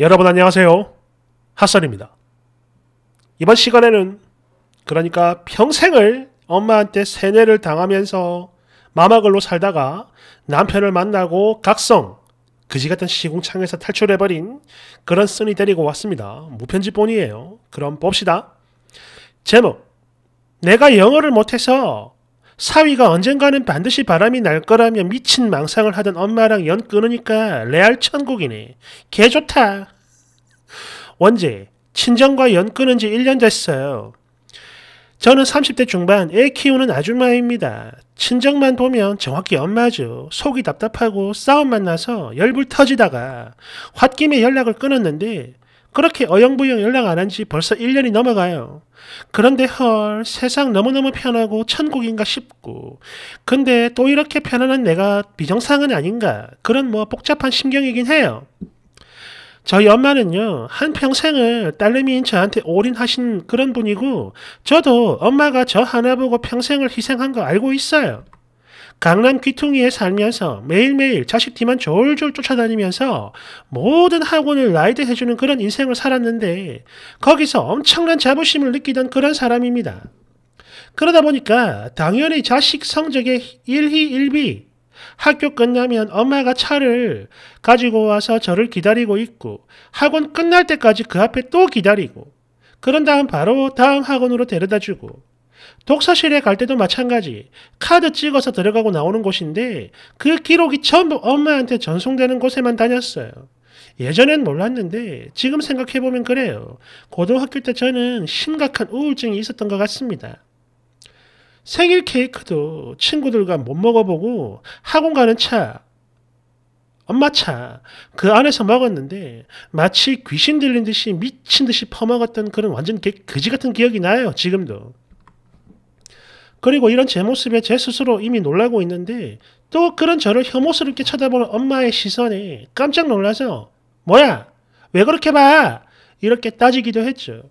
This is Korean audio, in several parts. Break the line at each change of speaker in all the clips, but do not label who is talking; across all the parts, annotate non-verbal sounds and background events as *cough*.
여러분 안녕하세요. 핫설입니다. 이번 시간에는 그러니까 평생을 엄마한테 세뇌를 당하면서 마마글로 살다가 남편을 만나고 각성, 그지 같은 시궁창에서 탈출해버린 그런 쓴이 데리고 왔습니다. 무편집본이에요. 그럼 봅시다. 제목, 내가 영어를 못해서 사위가 언젠가는 반드시 바람이 날 거라며 미친 망상을 하던 엄마랑 연 끊으니까 레알 천국이네. 개 좋다. 원제, 친정과 연 끊은 지 1년 됐어요. 저는 30대 중반 애 키우는 아줌마입니다. 친정만 보면 정확히 엄마죠. 속이 답답하고 싸움만 나서 열불 터지다가 홧김에 연락을 끊었는데 그렇게 어영부영 연락 안 한 지 벌써 1년이 넘어가요. 그런데 헐, 세상 너무너무 편하고 천국인가 싶고. 근데 또 이렇게 편안한 내가 비정상은 아닌가. 그런 뭐 복잡한 심경이긴 해요. 저희 엄마는요, 한평생을 딸내미인 저한테 올인하신 그런 분이고, 저도 엄마가 저 하나 보고 평생을 희생한 거 알고 있어요. 강남 귀퉁이에 살면서 매일매일 자식 뒤만 졸졸 쫓아다니면서 모든 학원을 라이드해주는 그런 인생을 살았는데 거기서 엄청난 자부심을 느끼던 그런 사람입니다. 그러다 보니까 당연히 자식 성적에 일희일비 학교 끝나면 엄마가 차를 가지고 와서 저를 기다리고 있고 학원 끝날 때까지 그 앞에 또 기다리고 그런 다음 바로 다음 학원으로 데려다주고 독서실에 갈 때도 마찬가지. 카드 찍어서 들어가고 나오는 곳인데 그 기록이 전부 엄마한테 전송되는 곳에만 다녔어요. 예전엔 몰랐는데 지금 생각해보면 그래요. 고등학교 때 저는 심각한 우울증이 있었던 것 같습니다. 생일 케이크도 친구들과 못 먹어보고 학원 가는 차, 엄마 차, 그 안에서 먹었는데 마치 귀신 들린 듯이 미친 듯이 퍼먹었던 그런 완전 개, 그지 같은 기억이 나요, 지금도. 그리고 이런 제 모습에 제 스스로 이미 놀라고 있는데 또 그런 저를 혐오스럽게 쳐다보는 엄마의 시선에 깜짝 놀라서 뭐야? 왜 그렇게 봐? 이렇게 따지기도 했죠.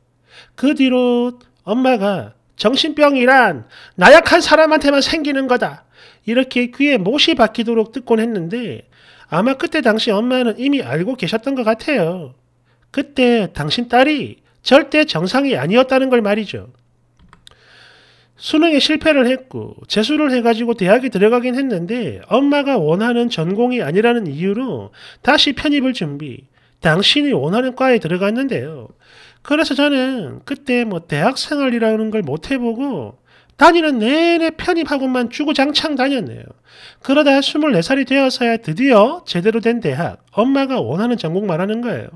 그 뒤로 엄마가 정신병이란 나약한 사람한테만 생기는 거다. 이렇게 귀에 못이 박히도록 듣곤 했는데 아마 그때 당시 엄마는 이미 알고 계셨던 것 같아요. 그때 당신 딸이 절대 정상이 아니었다는 걸 말이죠. 수능에 실패를 했고 재수를 해가지고 대학에 들어가긴 했는데 엄마가 원하는 전공이 아니라는 이유로 다시 편입을 준비 당신이 원하는 과에 들어갔는데요. 그래서 저는 그때 뭐 대학 생활이라는 걸 못 해보고 다니는 내내 편입하고만 주구장창 다녔네요. 그러다 24살이 되어서야 드디어 제대로 된 대학, 엄마가 원하는 전공 말하는 거예요.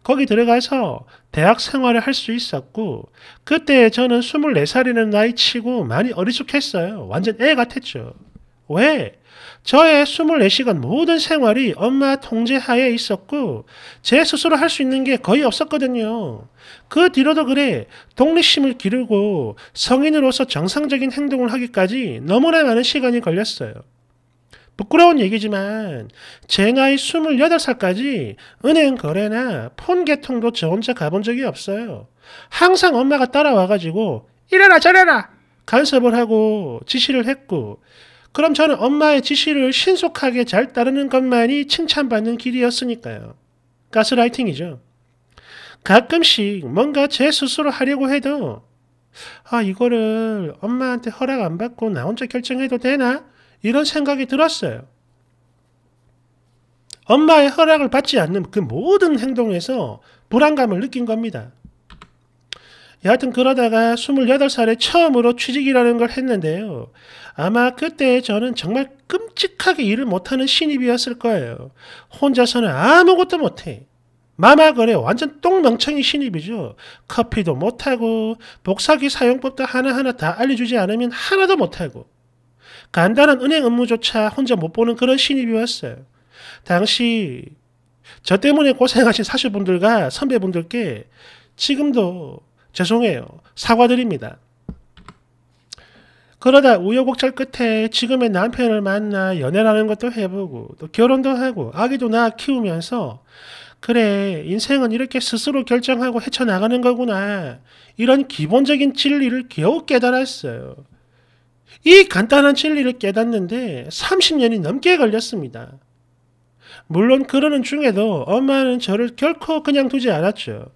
거기 들어가서 대학 생활을 할 수 있었고, 그때 저는 24살이라는 나이 치고 많이 어리숙했어요. 완전 애 같았죠. 왜? 저의 24시간 모든 생활이 엄마 통제하에 있었고 제 스스로 할 수 있는 게 거의 없었거든요. 그 뒤로도 그래 독립심을 기르고 성인으로서 정상적인 행동을 하기까지 너무나 많은 시간이 걸렸어요. 부끄러운 얘기지만 제 나이 28살까지 은행 거래나 폰 개통도 저 혼자 가본 적이 없어요. 항상 엄마가 따라와가지고 이래라 저래라 간섭을 하고 지시를 했고 그럼 저는 엄마의 지시를 신속하게 잘 따르는 것만이 칭찬받는 길이었으니까요. 가스라이팅이죠. 가끔씩 뭔가 제 스스로 하려고 해도 아 이거를 엄마한테 허락 안 받고 나 혼자 결정해도 되나? 이런 생각이 들었어요. 엄마의 허락을 받지 않는 그 모든 행동에서 불안감을 느낀 겁니다. 여하튼 그러다가 28살에 처음으로 취직이라는 걸 했는데요. 아마 그때 저는 정말 끔찍하게 일을 못하는 신입이었을 거예요. 혼자서는 아무것도 못해. 마마거래 완전 똥멍청이 신입이죠. 커피도 못하고 복사기 사용법도 하나하나 다 알려주지 않으면 하나도 못하고 간단한 은행 업무조차 혼자 못 보는 그런 신입이었어요. 당시 저 때문에 고생하신 사실분들과 선배분들께 지금도 죄송해요. 사과드립니다. 그러다 우여곡절 끝에 지금의 남편을 만나 연애라는 것도 해보고 또 결혼도 하고 아기도 낳아 키우면서 그래 인생은 이렇게 스스로 결정하고 헤쳐나가는 거구나 이런 기본적인 진리를 겨우 깨달았어요. 이 간단한 진리를 깨닫는데 30년이 넘게 걸렸습니다. 물론 그러는 중에도 엄마는 저를 결코 그냥 두지 않았죠.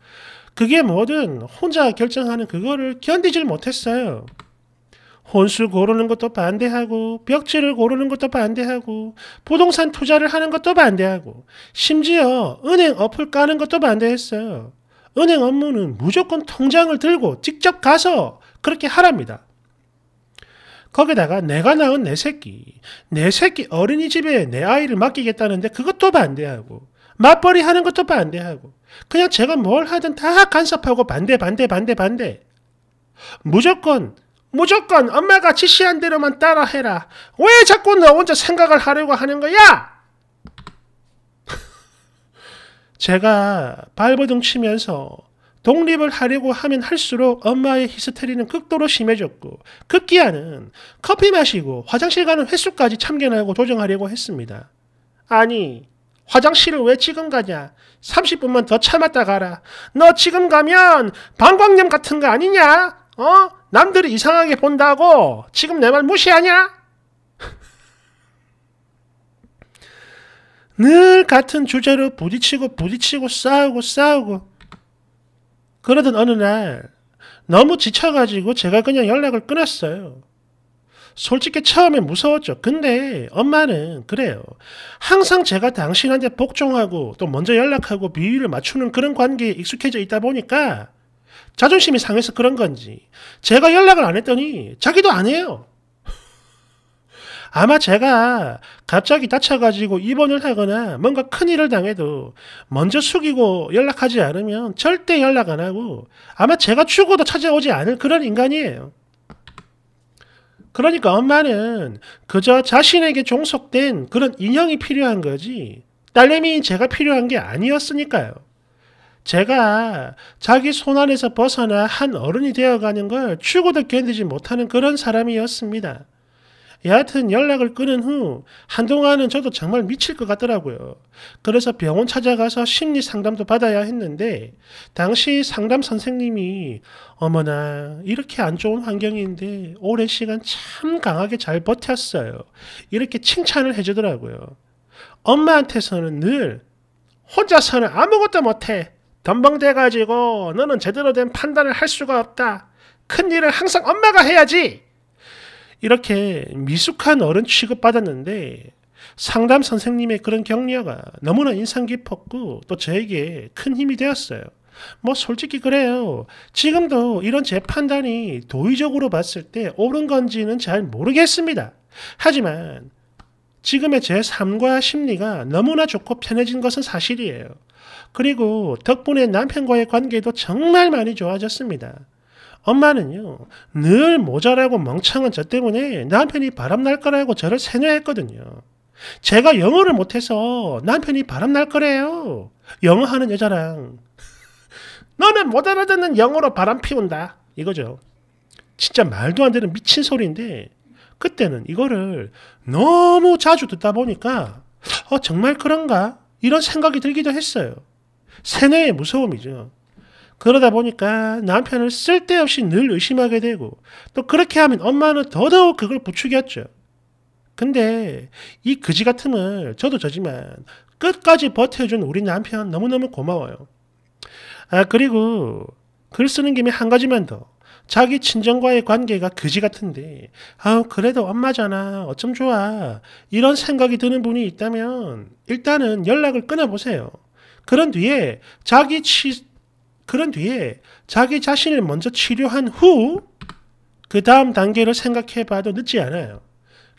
그게 뭐든 혼자 결정하는 그거를 견디질 못했어요. 혼수 고르는 것도 반대하고 벽지를 고르는 것도 반대하고 부동산 투자를 하는 것도 반대하고 심지어 은행 어플 까는 것도 반대했어요. 은행 업무는 무조건 통장을 들고 직접 가서 그렇게 하랍니다. 거기다가 내가 낳은 내 새끼, 내 새끼 어린이집에 내 아이를 맡기겠다는데 그것도 반대하고 맞벌이 하는 것도 반대하고 그냥 제가 뭘 하든 다 간섭하고 반대 반대 반대 반대 무조건 무조건 엄마가 지시한 대로만 따라해라 왜 자꾸 너 혼자 생각을 하려고 하는 거야 *laughs* 제가 발버둥 치면서 독립을 하려고 하면 할수록 엄마의 히스테리는 극도로 심해졌고 급기야는 커피 마시고 화장실 가는 횟수까지 참견하고 조정하려고 했습니다. 아니 화장실을 왜 지금 가냐? 30분만 더 참았다 가라. 너 지금 가면 방광염 같은 거 아니냐? 어? 남들이 이상하게 본다고 지금 내 말 무시하냐? *laughs* 늘 같은 주제로 부딪히고 부딪히고 싸우고 싸우고 그러던 어느 날 너무 지쳐가지고 제가 그냥 연락을 끊었어요. 솔직히 처음에 무서웠죠. 근데 엄마는 그래요. 항상 제가 당신한테 복종하고 또 먼저 연락하고 비위를 맞추는 그런 관계에 익숙해져 있다 보니까 자존심이 상해서 그런 건지 제가 연락을 안 했더니 자기도 안 해요. *laughs* 아마 제가 갑자기 다쳐가지고 입원을 하거나 뭔가 큰일을 당해도 먼저 숙이고 연락하지 않으면 절대 연락 안 하고 아마 제가 죽어도 찾아오지 않을 그런 인간이에요. 그러니까 엄마는 그저 자신에게 종속된 그런 인형이 필요한 거지 딸내미인 제가 필요한 게 아니었으니까요. 제가 자기 손안에서 벗어나 한 어른이 되어가는 걸 추고도 견디지 못하는 그런 사람이었습니다. 여하튼 연락을 끊은 후 한동안은 저도 정말 미칠 것 같더라고요. 그래서 병원 찾아가서 심리 상담도 받아야 했는데 당시 상담 선생님이 어머나 이렇게 안 좋은 환경인데 오랜 시간 참 강하게 잘 버텼어요. 이렇게 칭찬을 해주더라고요. 엄마한테서는 늘 혼자서는 아무것도 못해. 덤벙대가지고 너는 제대로 된 판단을 할 수가 없다. 큰 일을 항상 엄마가 해야지. 이렇게 미숙한 어른 취급받았는데 상담 선생님의 그런 격려가 너무나 인상 깊었고 또 저에게 큰 힘이 되었어요. 뭐 솔직히 그래요. 지금도 이런 제 판단이 도의적으로 봤을 때 옳은 건지는 잘 모르겠습니다. 하지만 지금의 제 삶과 심리가 너무나 좋고 편해진 것은 사실이에요. 그리고 덕분에 남편과의 관계도 정말 많이 좋아졌습니다. 엄마는요, 늘 모자라고 멍청한 저 때문에 남편이 바람날 거라고 저를 세뇌했거든요. 제가 영어를 못해서 남편이 바람날 거래요. 영어 하는 여자랑. 너는 못 알아듣는 영어로 바람 피운다. 이거죠. 진짜 말도 안 되는 미친 소리인데, 그때는 이거를 너무 자주 듣다 보니까, 어, 정말 그런가? 이런 생각이 들기도 했어요. 세뇌의 무서움이죠. 그러다 보니까 남편을 쓸데없이 늘 의심하게 되고 또 그렇게 하면 엄마는 더더욱 그걸 부추겼죠. 근데 이 그지 같음을 저도 저지만 끝까지 버텨준 우리 남편 너무너무 고마워요. 아 그리고 글 쓰는 김에 한 가지만 더 자기 친정과의 관계가 그지 같은데 아우 그래도 엄마잖아 어쩜 좋아 이런 생각이 드는 분이 있다면 일단은 연락을 끊어보세요. 그런 뒤에 자기 치, 그런 뒤에 자기 자신을 먼저 치료한 후 그 다음 단계를 생각해 봐도 늦지 않아요.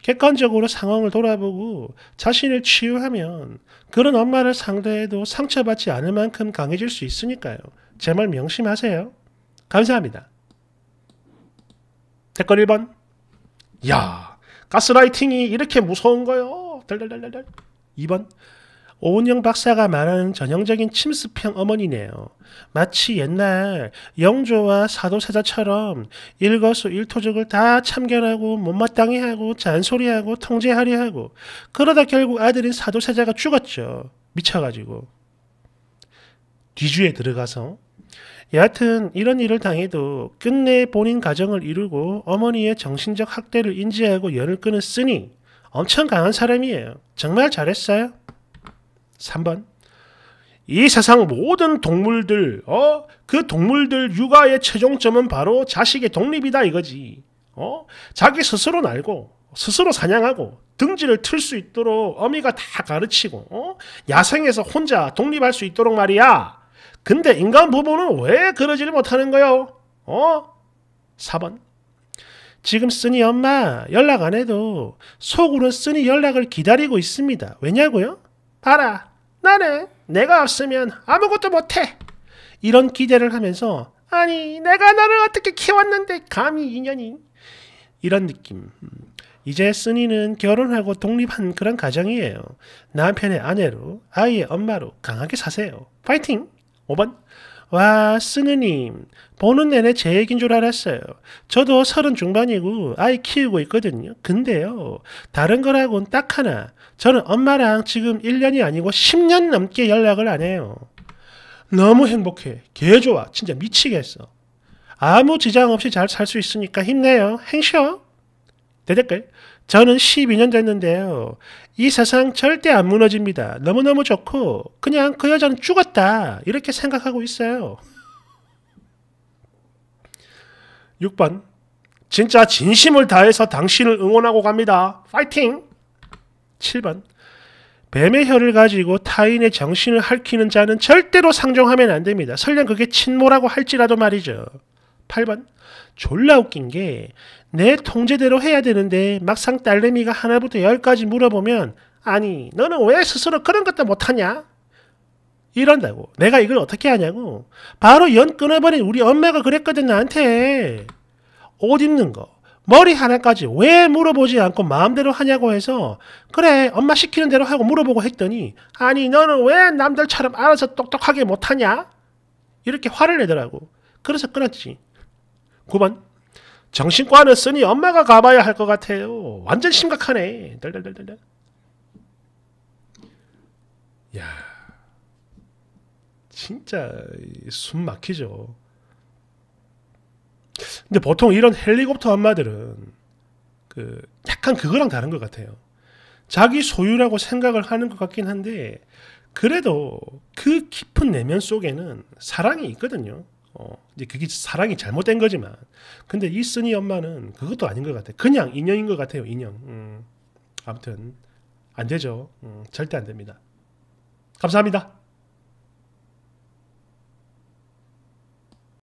객관적으로 상황을 돌아보고 자신을 치유하면 그런 엄마를 상대해도 상처받지 않을 만큼 강해질 수 있으니까요. 제 말 명심하세요. 감사합니다. 댓글 1번. 야, 가스라이팅이 이렇게 무서운 거요. 덜덜덜덜. 2번. 오은영 박사가 말하는 전형적인 침수평 어머니네요. 마치 옛날 영조와 사도세자처럼 일거수 일투족을 다 참견하고 못마땅히 하고 잔소리하고 통제하려 하고 그러다 결국 아들인 사도세자가 죽었죠. 미쳐가지고. 뒤주에 들어가서 여하튼 이런 일을 당해도 끝내 본인 가정을 이루고 어머니의 정신적 학대를 인지하고 열을 끊었으니 엄청 강한 사람이에요. 정말 잘했어요. 3번 이 세상 모든 동물들 어그 동물들 육아의 최종점은 바로 자식의 독립이다 이거지 어 자기 스스로 날고 스스로 사냥하고 등지를 틀 수 있도록 어미가 다 가르치고 어? 야생에서 혼자 독립할 수 있도록 말이야 근데 인간 부모는 왜 그러지를 못하는 거요 어 4번 지금 쓰니 엄마 연락 안 해도 속으로 쓰니 연락을 기다리고 있습니다 왜냐고요 봐라 나는 내가 없으면 아무것도 못해. 이런 기대를 하면서 아니 내가 너를 어떻게 키웠는데 감히 인연이 이런 느낌. 이제 쓰니는 결혼하고 독립한 그런 가정이에요. 남편의 아내로 아이의 엄마로 강하게 사세요. 파이팅! 5번 와, 스느님. 보는 내내 제 얘기인 줄 알았어요. 저도 서른 중반이고 아이 키우고 있거든요. 근데요, 다른 거라곤 딱 하나. 저는 엄마랑 지금 1년이 아니고 10년 넘게 연락을 안 해요. 너무 행복해. 개 좋아. 진짜 미치겠어. 아무 지장 없이 잘 살 수 있으니까 힘내요. 행쇼. 대댓글. 저는 12년 됐는데요. 이 세상 절대 안 무너집니다. 너무너무 좋고 그냥 그 여자는 죽었다 이렇게 생각하고 있어요. 6번 진짜 진심을 다해서 당신을 응원하고 갑니다. 파이팅! 7번 뱀의 혀를 가지고 타인의 정신을 핥히는 자는 절대로 상종하면 안 됩니다. 설령 그게 친모라고 할지라도 말이죠. 8번 졸라 웃긴 게 내 통제대로 해야 되는데 막상 딸내미가 하나부터 열까지 물어보면 아니 너는 왜 스스로 그런 것도 못하냐? 이런다고 내가 이걸 어떻게 하냐고 바로 연 끊어버린 우리 엄마가 그랬거든 나한테 옷 입는 거 머리 하나까지 왜 물어보지 않고 마음대로 하냐고 해서 그래 엄마 시키는 대로 하고 물어보고 했더니 아니 너는 왜 남들처럼 알아서 똑똑하게 못하냐 이렇게 화를 내더라고 그래서 끊었지 9번 정신과는 쓰니 엄마가 가봐야 할 것 같아요. 완전 심각하네. 덜덜덜덜. 야, 진짜 숨 막히죠. 근데 보통 이런 헬리콥터 엄마들은 그 약간 그거랑 다른 것 같아요. 자기 소유라고 생각을 하는 것 같긴 한데 그래도 그 깊은 내면 속에는 사랑이 있거든요. 어, 이제 그게 사랑이 잘못된 거지만, 근데 이순이 엄마는 그것도 아닌 것 같아요. 그냥 인형인 것 같아요, 인형. 음, 아무튼 안 되죠. 음, 절대 안 됩니다. 감사합니다.